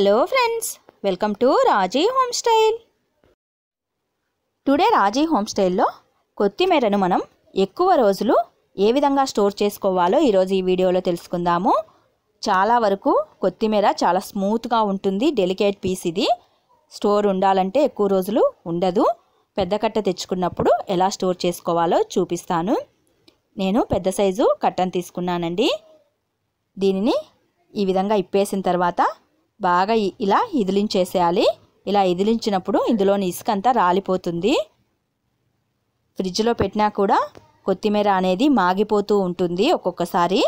hello friends welcome to Raji home style today Raji home స్టైల్లో కొత్తిమీరను మనం ఎక్కువ రోజులు ఏ విధంగా స్టోర్ చేసుకోవాలో ఈరోజు ఈ వీడియోలో తెలుసుకుందాము చాలా వరకు కొత్తిమీర చాలా స్మూత్గా ఉంటుంది డెలికేట్ పీస్ ఇది స్టోర్ ఉండాలంటే ఎక్కువ రోజులు ఉండదు పెద్ద కట్ట తెచ్చుకున్నప్పుడు ఎలా స్టోర్ చేసుకోవాలో చూపిస్తాను నేను పెద్ద సైజు కట్టను తీసుకున్నానండి దీనిని ఈ విధంగా ఇప్పేసిన తర్వాత బాగా ఇలా ఇదిలించేసేయాలి ఇలా ఇదిలించినప్పుడు ఇందులోని ఇసుక అంతా రాలిపోతుంది ఫ్రిడ్జ్లో పెట్టినా కూడా కొత్తిమీర అనేది మాగిపోతూ ఉంటుంది ఒక్కొక్కసారి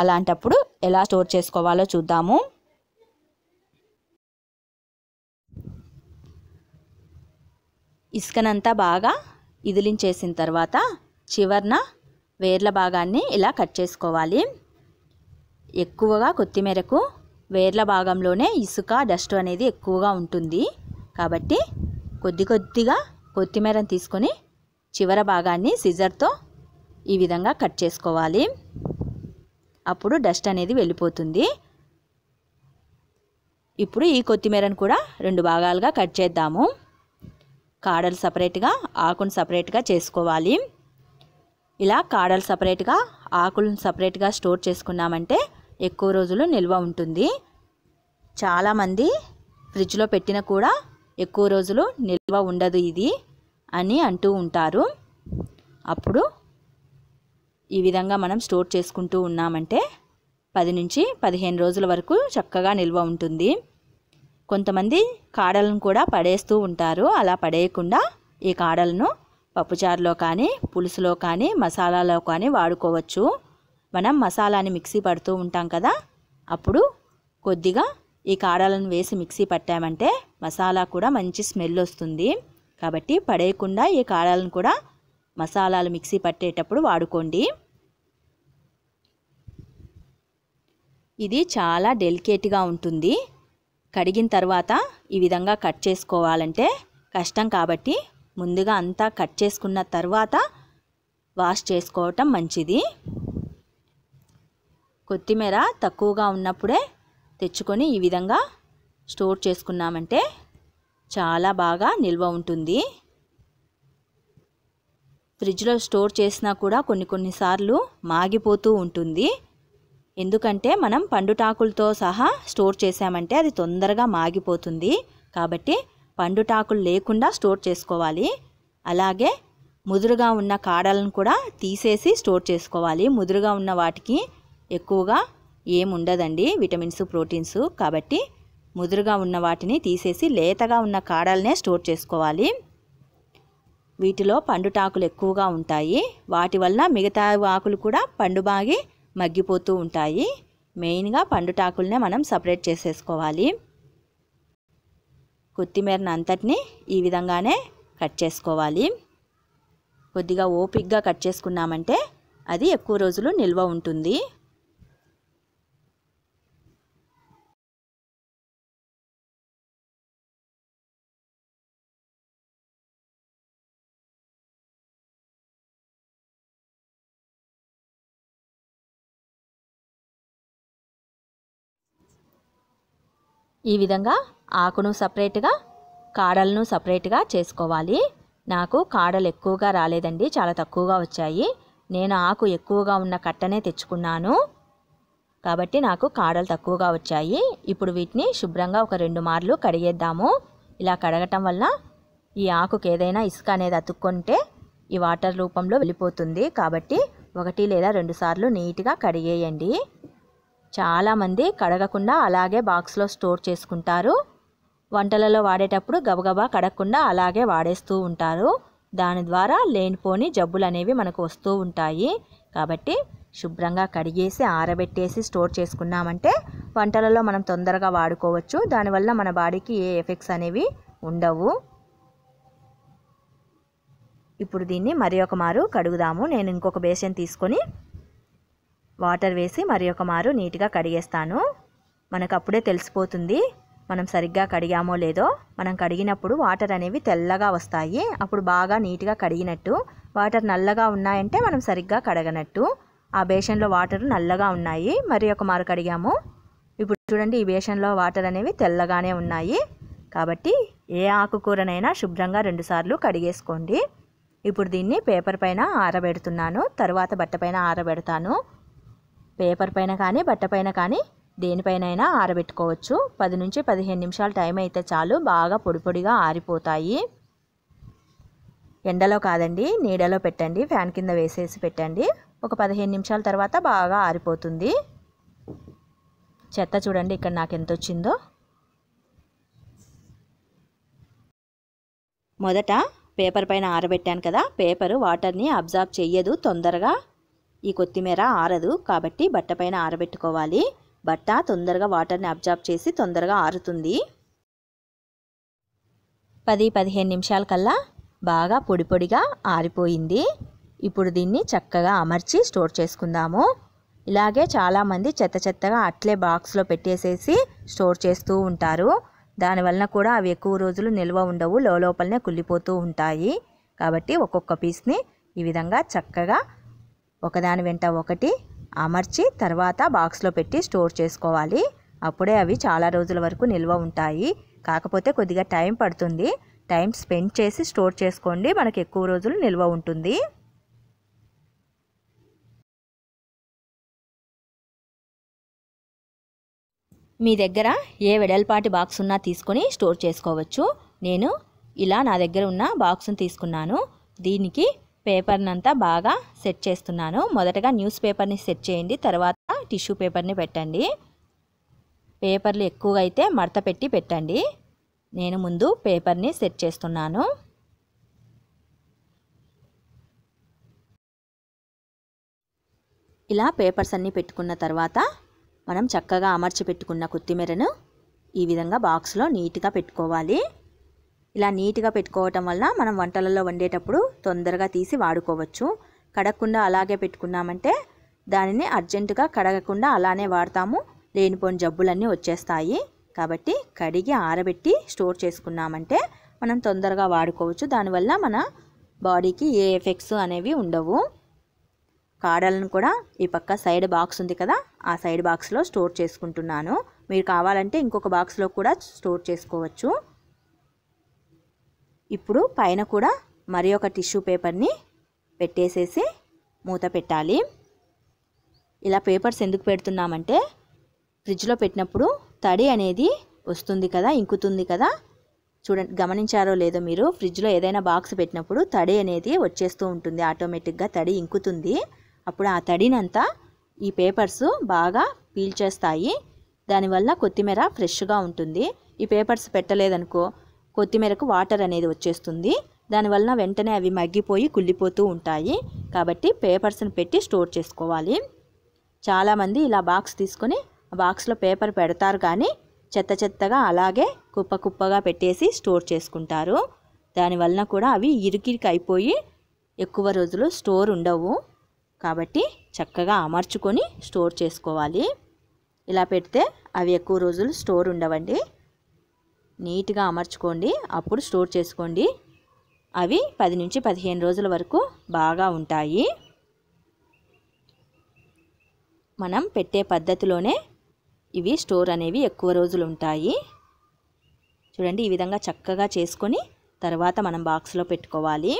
అలాంటప్పుడు ఎలా స్టోర్ చేసుకోవాలో చూద్దాము ఇసుకనంతా బాగా ఇదిలించేసిన తర్వాత చివరన వేర్ల భాగాన్ని ఇలా కట్ చేసుకోవాలి ఎక్కువగా కొత్తిమీరకు వేర్ల భాగంలోనే ఇసుక డస్ట్ అనేది ఎక్కువగా ఉంటుంది కాబట్టి కొద్ది కొద్దిగా కొత్తిమీరని తీసుకొని చివర భాగాన్ని సిజర్తో ఈ విధంగా కట్ చేసుకోవాలి అప్పుడు డస్ట్ అనేది వెళ్ళిపోతుంది ఇప్పుడు ఈ కొత్తిమీరను కూడా రెండు భాగాలుగా కట్ చేద్దాము కాడలు సపరేట్గా ఆకును సపరేట్గా చేసుకోవాలి ఇలా కాడలు సపరేట్గా ఆకులను సపరేట్గా స్టోర్ చేసుకున్నామంటే ఎక్కువ రోజులు నిల్వ ఉంటుంది చాలామంది ఫ్రిడ్జ్లో పెట్టిన కూడా ఎక్కువ రోజులు నిల్వ ఉండదు ఇది అని అంటూ ఉంటారు అప్పుడు ఈ విధంగా మనం స్టోర్ చేసుకుంటూ ఉన్నామంటే పది నుంచి పదిహేను రోజుల వరకు చక్కగా నిల్వ ఉంటుంది కొంతమంది కాడలను కూడా పడేస్తూ ఉంటారు అలా పడేయకుండా ఈ కాడలను పప్పుచారులో కానీ పులుసులో కానీ మసాలాలో కానీ వాడుకోవచ్చు మనం మసాలాని మిక్సీ పడుతూ ఉంటాం కదా అప్పుడు కొద్దిగా ఈ కారాలను వేసి మిక్సీ పట్టామంటే మసాలా కూడా మంచి స్మెల్ వస్తుంది కాబట్టి పడేయకుండా ఈ కారాలను కూడా మసాలాలు మిక్సీ పట్టేటప్పుడు వాడుకోండి ఇది చాలా డెలికేట్గా ఉంటుంది కడిగిన తర్వాత ఈ విధంగా కట్ చేసుకోవాలంటే కష్టం కాబట్టి ముందుగా అంతా కట్ చేసుకున్న తర్వాత వాష్ చేసుకోవటం మంచిది కొత్తిమీర తక్కువగా ఉన్నప్పుడే తెచ్చుకొని ఈ విధంగా స్టోర్ చేసుకున్నామంటే చాలా బాగా నిల్వ ఉంటుంది ఫ్రిడ్జ్లో స్టోర్ చేసినా కూడా కొన్ని కొన్నిసార్లు మాగిపోతూ ఉంటుంది ఎందుకంటే మనం పండుటాకులతో సహా స్టోర్ చేసామంటే అది తొందరగా మాగిపోతుంది కాబట్టి పండుటాకులు లేకుండా స్టోర్ చేసుకోవాలి అలాగే ముదురుగా ఉన్న కాడలను కూడా తీసేసి స్టోర్ చేసుకోవాలి ముదురుగా ఉన్న వాటికి ఎక్కువగా ఏముండదండి విటమిన్స్ ప్రోటీన్స్ కాబట్టి ముదురుగా ఉన్న వాటిని తీసేసి లేతగా ఉన్న కాడలనే స్టోర్ చేసుకోవాలి వీటిలో పండుటాకులు ఎక్కువగా ఉంటాయి వాటి వల్ల మిగతా ఆకులు కూడా పండు బాగి మగ్గిపోతూ ఉంటాయి మెయిన్గా పండుటాకులనే మనం సపరేట్ చేసేసుకోవాలి కొత్తిమీరను అంతటిని ఈ విధంగానే కట్ చేసుకోవాలి కొద్దిగా ఓపిక్గా కట్ చేసుకున్నామంటే అది ఎక్కువ రోజులు నిల్వ ఉంటుంది ఈ విధంగా ఆకును సపరేట్గా కాడలను సపరేట్గా చేసుకోవాలి నాకు కాడలు ఎక్కువగా రాలేదండి చాలా తక్కువగా వచ్చాయి నేను ఆకు ఎక్కువగా ఉన్న కట్టనే తెచ్చుకున్నాను కాబట్టి నాకు కాడలు తక్కువగా వచ్చాయి ఇప్పుడు వీటిని శుభ్రంగా ఒక రెండు మార్లు కడిగేద్దాము ఇలా కడగటం వల్ల ఈ ఆకుకి ఏదైనా ఇసుక అనేది అతుక్కుంటే ఈ వాటర్ రూపంలో వెళ్ళిపోతుంది కాబట్టి ఒకటి లేదా రెండు సార్లు నీట్గా కడిగేయండి చాలామంది కడగకుండా అలాగే బాక్స్లో స్టోర్ చేసుకుంటారు వంటలలో వాడేటప్పుడు గబగబా కడగకుండా అలాగే వాడేస్తూ ఉంటారు దాని ద్వారా లేనిపోని జబ్బులు అనేవి మనకు వస్తూ ఉంటాయి కాబట్టి శుభ్రంగా కడిగేసి ఆరబెట్టేసి స్టోర్ చేసుకున్నామంటే వంటలలో మనం తొందరగా వాడుకోవచ్చు దానివల్ల మన బాడీకి ఏ ఎఫెక్ట్స్ అనేవి ఉండవు ఇప్పుడు దీన్ని మరి ఒక మారు కడుగుదాము నేను ఇంకొక బేసిన్ తీసుకొని వాటర్ వేసి మరి ఒక మారు నీట్గా కడిగేస్తాను మనకు అప్పుడే తెలిసిపోతుంది మనం సరిగ్గా కడిగామో లేదో మనం కడిగినప్పుడు వాటర్ అనేవి తెల్లగా వస్తాయి అప్పుడు బాగా నీట్గా కడిగినట్టు వాటర్ నల్లగా ఉన్నాయంటే మనం సరిగ్గా కడగనట్టు ఆ బేషన్లో వాటర్ నల్లగా ఉన్నాయి మరి ఒక మారు కడిగాము ఇప్పుడు చూడండి ఈ బేషన్లో వాటర్ అనేవి తెల్లగానే ఉన్నాయి కాబట్టి ఏ ఆకుకూరనైనా శుభ్రంగా రెండుసార్లు కడిగేసుకోండి ఇప్పుడు దీన్ని పేపర్ పైన ఆరబెడుతున్నాను తర్వాత బట్ట పైన ఆరబెడతాను పేపర్ పైన కానీ బట్ట పైన కానీ అయినా ఆరబెట్టుకోవచ్చు పది నుంచి పదిహేను నిమిషాలు టైం అయితే చాలు బాగా పొడి పొడిగా ఆరిపోతాయి ఎండలో కాదండి నీడలో పెట్టండి ఫ్యాన్ కింద వేసేసి పెట్టండి ఒక పదిహేను నిమిషాల తర్వాత బాగా ఆరిపోతుంది చెత్త చూడండి ఇక్కడ నాకు ఎంత వచ్చిందో మొదట పేపర్ పైన ఆరబెట్టాను కదా పేపరు వాటర్ని అబ్జార్బ్ చెయ్యదు తొందరగా ఈ కొత్తిమీర ఆరదు కాబట్టి బట్ట పైన ఆరబెట్టుకోవాలి బట్ట తొందరగా వాటర్ని అబ్జార్బ్ చేసి తొందరగా ఆరుతుంది పది పదిహేను నిమిషాల కల్లా బాగా పొడి పొడిగా ఆరిపోయింది ఇప్పుడు దీన్ని చక్కగా అమర్చి స్టోర్ చేసుకుందాము ఇలాగే చాలామంది చెత్త చెత్తగా అట్లే బాక్స్లో పెట్టేసేసి స్టోర్ చేస్తూ ఉంటారు దానివలన కూడా అవి ఎక్కువ రోజులు నిల్వ ఉండవు లోపలనే కుళ్ళిపోతూ ఉంటాయి కాబట్టి ఒక్కొక్క పీస్ని ఈ విధంగా చక్కగా ఒకదాని వెంట ఒకటి అమర్చి తర్వాత బాక్స్లో పెట్టి స్టోర్ చేసుకోవాలి అప్పుడే అవి చాలా రోజుల వరకు నిల్వ ఉంటాయి కాకపోతే కొద్దిగా టైం పడుతుంది టైం స్పెండ్ చేసి స్టోర్ చేసుకోండి మనకు ఎక్కువ రోజులు నిల్వ ఉంటుంది మీ దగ్గర ఏ వెడల్పాటి బాక్స్ ఉన్నా తీసుకొని స్టోర్ చేసుకోవచ్చు నేను ఇలా నా దగ్గర ఉన్న బాక్స్ను తీసుకున్నాను దీనికి పేపర్ని అంతా బాగా సెట్ చేస్తున్నాను మొదటగా న్యూస్ పేపర్ని సెట్ చేయండి తర్వాత టిష్యూ పేపర్ని పెట్టండి పేపర్లు ఎక్కువగా అయితే మడత పెట్టి పెట్టండి నేను ముందు పేపర్ని సెట్ చేస్తున్నాను ఇలా పేపర్స్ అన్నీ పెట్టుకున్న తర్వాత మనం చక్కగా అమర్చి పెట్టుకున్న కొత్తిమీరను ఈ విధంగా బాక్స్లో నీట్గా పెట్టుకోవాలి ఇలా నీట్గా పెట్టుకోవటం వల్ల మనం వంటలలో వండేటప్పుడు తొందరగా తీసి వాడుకోవచ్చు కడగకుండా అలాగే పెట్టుకున్నామంటే దానిని అర్జెంటుగా కడగకుండా అలానే వాడతాము లేనిపోని జబ్బులన్నీ వచ్చేస్తాయి కాబట్టి కడిగి ఆరబెట్టి స్టోర్ చేసుకున్నామంటే మనం తొందరగా వాడుకోవచ్చు దానివల్ల మన బాడీకి ఏ ఎఫెక్ట్స్ అనేవి ఉండవు కాడలను కూడా ఈ పక్క సైడ్ బాక్స్ ఉంది కదా ఆ సైడ్ బాక్స్లో స్టోర్ చేసుకుంటున్నాను మీరు కావాలంటే ఇంకొక బాక్స్లో కూడా స్టోర్ చేసుకోవచ్చు ఇప్పుడు పైన కూడా మరి ఒక టిష్యూ పేపర్ని పెట్టేసేసి మూత పెట్టాలి ఇలా పేపర్స్ ఎందుకు పెడుతున్నామంటే ఫ్రిడ్జ్లో పెట్టినప్పుడు తడి అనేది వస్తుంది కదా ఇంకుతుంది కదా చూడండి గమనించారో లేదో మీరు ఫ్రిడ్జ్లో ఏదైనా బాక్స్ పెట్టినప్పుడు తడి అనేది వచ్చేస్తూ ఉంటుంది ఆటోమేటిక్గా తడి ఇంకుతుంది అప్పుడు ఆ తడినంతా ఈ పేపర్స్ బాగా పీల్చేస్తాయి దానివల్ల కొత్తిమీర ఫ్రెష్గా ఉంటుంది ఈ పేపర్స్ పెట్టలేదనుకో కొత్తిమీరకు వాటర్ అనేది వచ్చేస్తుంది దానివలన వెంటనే అవి మగ్గిపోయి కుళ్ళిపోతూ ఉంటాయి కాబట్టి పేపర్స్ని పెట్టి స్టోర్ చేసుకోవాలి చాలామంది ఇలా బాక్స్ తీసుకొని బాక్స్లో పేపర్ పెడతారు కానీ చెత్త చెత్తగా అలాగే కుప్ప కుప్పగా పెట్టేసి స్టోర్ చేసుకుంటారు దానివలన కూడా అవి ఇరికిరికి అయిపోయి ఎక్కువ రోజులు స్టోర్ ఉండవు కాబట్టి చక్కగా అమర్చుకొని స్టోర్ చేసుకోవాలి ఇలా పెడితే అవి ఎక్కువ రోజులు స్టోర్ ఉండవండి నీట్గా అమర్చుకోండి అప్పుడు స్టోర్ చేసుకోండి అవి పది నుంచి పదిహేను రోజుల వరకు బాగా ఉంటాయి మనం పెట్టే పద్ధతిలోనే ఇవి స్టోర్ అనేవి ఎక్కువ రోజులు ఉంటాయి చూడండి ఈ విధంగా చక్కగా చేసుకొని తర్వాత మనం బాక్స్లో పెట్టుకోవాలి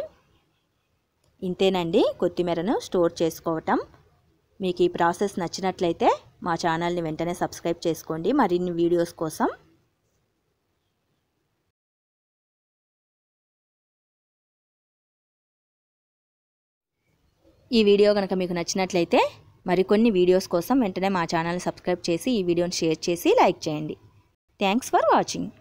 ఇంతేనండి కొత్తిమీరను స్టోర్ చేసుకోవటం మీకు ఈ ప్రాసెస్ నచ్చినట్లయితే మా ఛానల్ని వెంటనే సబ్స్క్రైబ్ చేసుకోండి మరిన్ని వీడియోస్ కోసం ఈ వీడియో కనుక మీకు నచ్చినట్లయితే మరికొన్ని వీడియోస్ కోసం వెంటనే మా ఛానల్ సబ్స్క్రైబ్ చేసి ఈ వీడియోని షేర్ చేసి లైక్ చేయండి థ్యాంక్స్ ఫర్ వాచింగ్